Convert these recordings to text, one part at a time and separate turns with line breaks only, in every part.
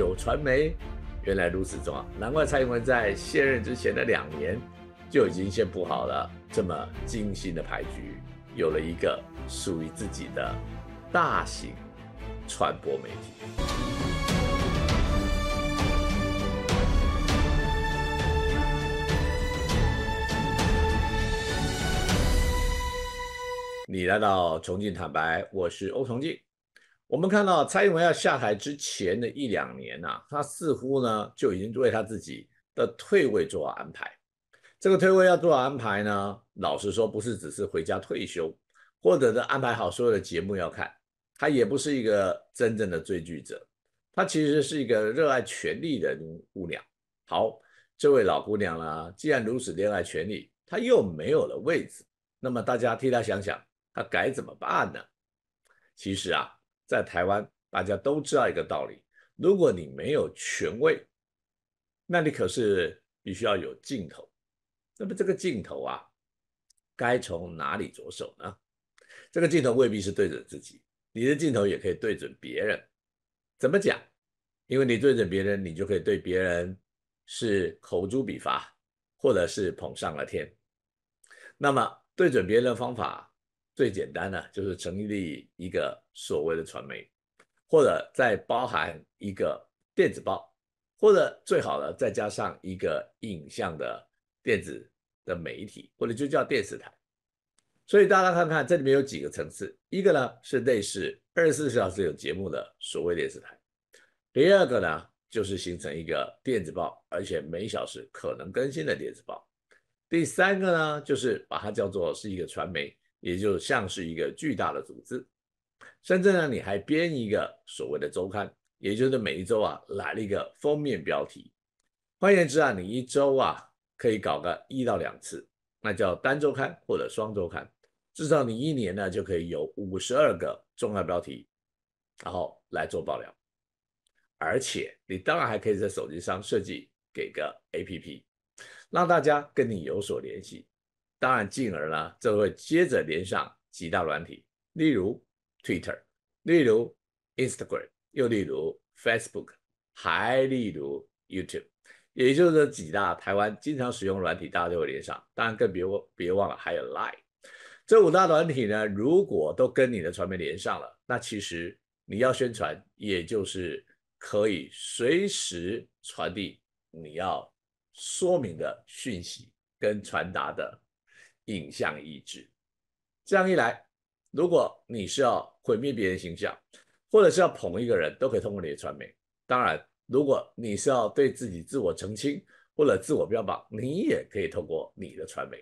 有传媒原来如此重要，难怪蔡英文在卸任之前的两年就已经先铺好了这么精心的牌局，有了一个属于自己的大型传播媒体。你来到重庆坦白，我是欧重庆。我们看到蔡英文要下台之前的一两年呐，她似乎呢就已经为他自己的退位做好安排。这个退位要做安排呢，老实说不是只是回家退休，或者是安排好所有的节目要看。她也不是一个真正的追剧者，她其实是一个热爱权力的姑娘。好，这位老姑娘呢，既然如此热爱权力，她又没有了位置，那么大家替她想想，她该怎么办呢？其实啊。在台湾，大家都知道一个道理：如果你没有权威，那你可是必须要有镜头。那么这个镜头啊，该从哪里着手呢？这个镜头未必是对准自己，你的镜头也可以对准别人。怎么讲？因为你对准别人，你就可以对别人是口诛笔伐，或者是捧上了天。那么对准别人的方法。最简单的就是成立一个所谓的传媒，或者再包含一个电子报，或者最好的再加上一个影像的电子的媒体，或者就叫电视台。所以大家看看这里面有几个层次：一个呢是类似二十四小时有节目的所谓电视台；第二个呢就是形成一个电子报，而且每小时可能更新的电子报；第三个呢就是把它叫做是一个传媒。也就像是一个巨大的组织，甚至呢，你还编一个所谓的周刊，也就是每一周啊来了一个封面标题。换言之啊，你一周啊可以搞个一到两次，那叫单周刊或者双周刊。至少你一年呢就可以有五十二个重要标题，然后来做爆料。而且你当然还可以在手机上设计给个 A P P，让大家跟你有所联系。当然，进而呢，就会接着连上几大软体，例如 Twitter，例如 Instagram，又例如 Facebook，还例如 YouTube，也就是几大台湾经常使用软体，大家都会连上。当然，更别别忘了还有 Line。这五大软体呢，如果都跟你的传媒连上了，那其实你要宣传，也就是可以随时传递你要说明的讯息跟传达的。影像意志，这样一来，如果你是要毁灭别人形象，或者是要捧一个人，都可以通过你的传媒。当然，如果你是要对自己自我澄清或者自我标榜，你也可以通过你的传媒。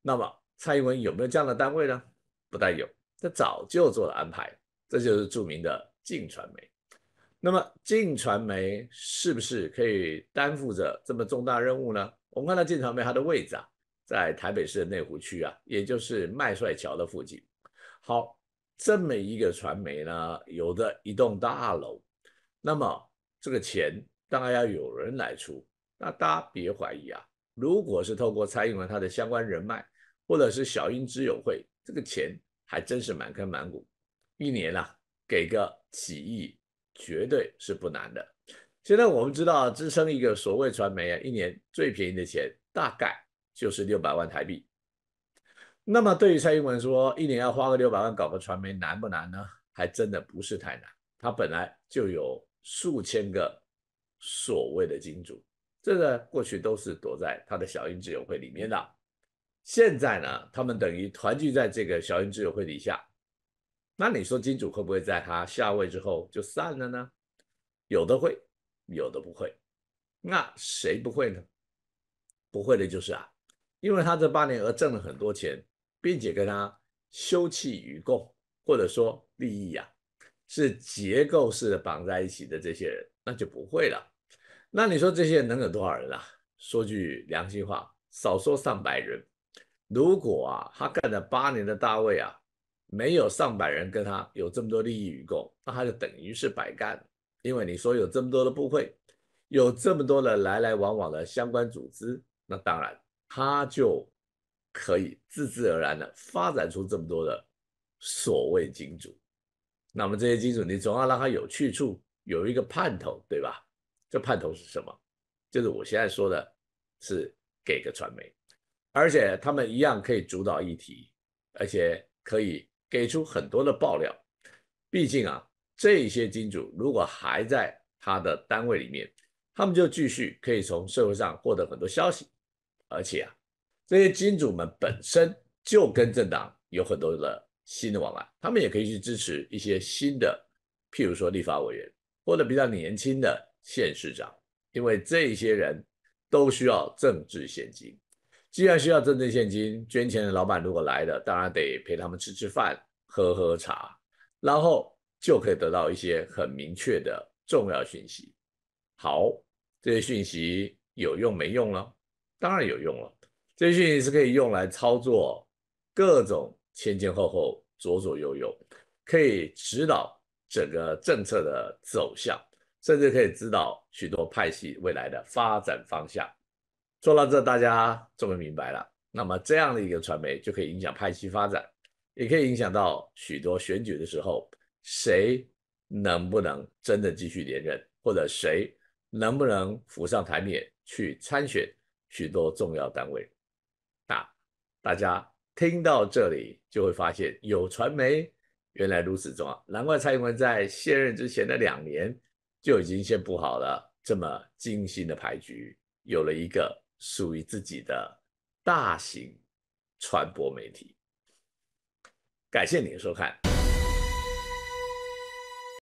那么，蔡英文有没有这样的单位呢？不但有，他早就做了安排。这就是著名的净传媒。那么，净传媒是不是可以担负着这么重大任务呢？我们看到净传媒它的位置啊。在台北市内湖区啊，也就是麦帅桥的附近，好，这么一个传媒呢，有的一栋大楼，那么这个钱当然要有人来出，那大家别怀疑啊，如果是透过蔡英文他的相关人脉，或者是小英知友会，这个钱还真是满坑满谷，一年啊给个几亿，绝对是不难的。现在我们知道支撑一个所谓传媒啊，一年最便宜的钱大概。就是六百万台币。那么对于蔡英文说，一年要花个六百万搞个传媒难不难呢？还真的不是太难。他本来就有数千个所谓的金主，这个过去都是躲在他的小英智友会里面的。现在呢，他们等于团聚在这个小英智友会底下。那你说金主会不会在他下位之后就散了呢？有的会，有的不会。那谁不会呢？不会的就是啊。因为他这八年而挣了很多钱，并且跟他休戚与共，或者说利益呀，是结构式的绑在一起的这些人，那就不会了。那你说这些人能有多少人啊？说句良心话，少说上百人。如果啊，他干了八年的大卫啊，没有上百人跟他有这么多利益与共，那他就等于是白干。因为你说有这么多的部会，有这么多的来来往往的相关组织，那当然。他就可以自自然然的发展出这么多的所谓金主，那么这些金主，你总要让他有去处，有一个盼头，对吧？这盼头是什么？就是我现在说的，是给个传媒，而且他们一样可以主导议题，而且可以给出很多的爆料。毕竟啊，这些金主如果还在他的单位里面，他们就继续可以从社会上获得很多消息。而且啊，这些金主们本身就跟政党有很多的新的往来，他们也可以去支持一些新的，譬如说立法委员或者比较年轻的县市长，因为这些人都需要政治现金。既然需要政治现金，捐钱的老板如果来了，当然得陪他们吃吃饭、喝喝茶，然后就可以得到一些很明确的重要讯息。好，这些讯息有用没用呢？当然有用了，这些讯息是可以用来操作各种前前后后、左左右右，可以指导整个政策的走向，甚至可以指导许多派系未来的发展方向。说到这，大家就于明白了。那么这样的一个传媒就可以影响派系发展，也可以影响到许多选举的时候，谁能不能真的继续连任，或者谁能不能浮上台面去参选。许多重要单位大，大家听到这里就会发现，有传媒原来如此重要，难怪蔡英文在卸任之前的两年就已经先布好了这么精心的牌局，有了一个属于自己的大型传播媒体。感谢你的收看。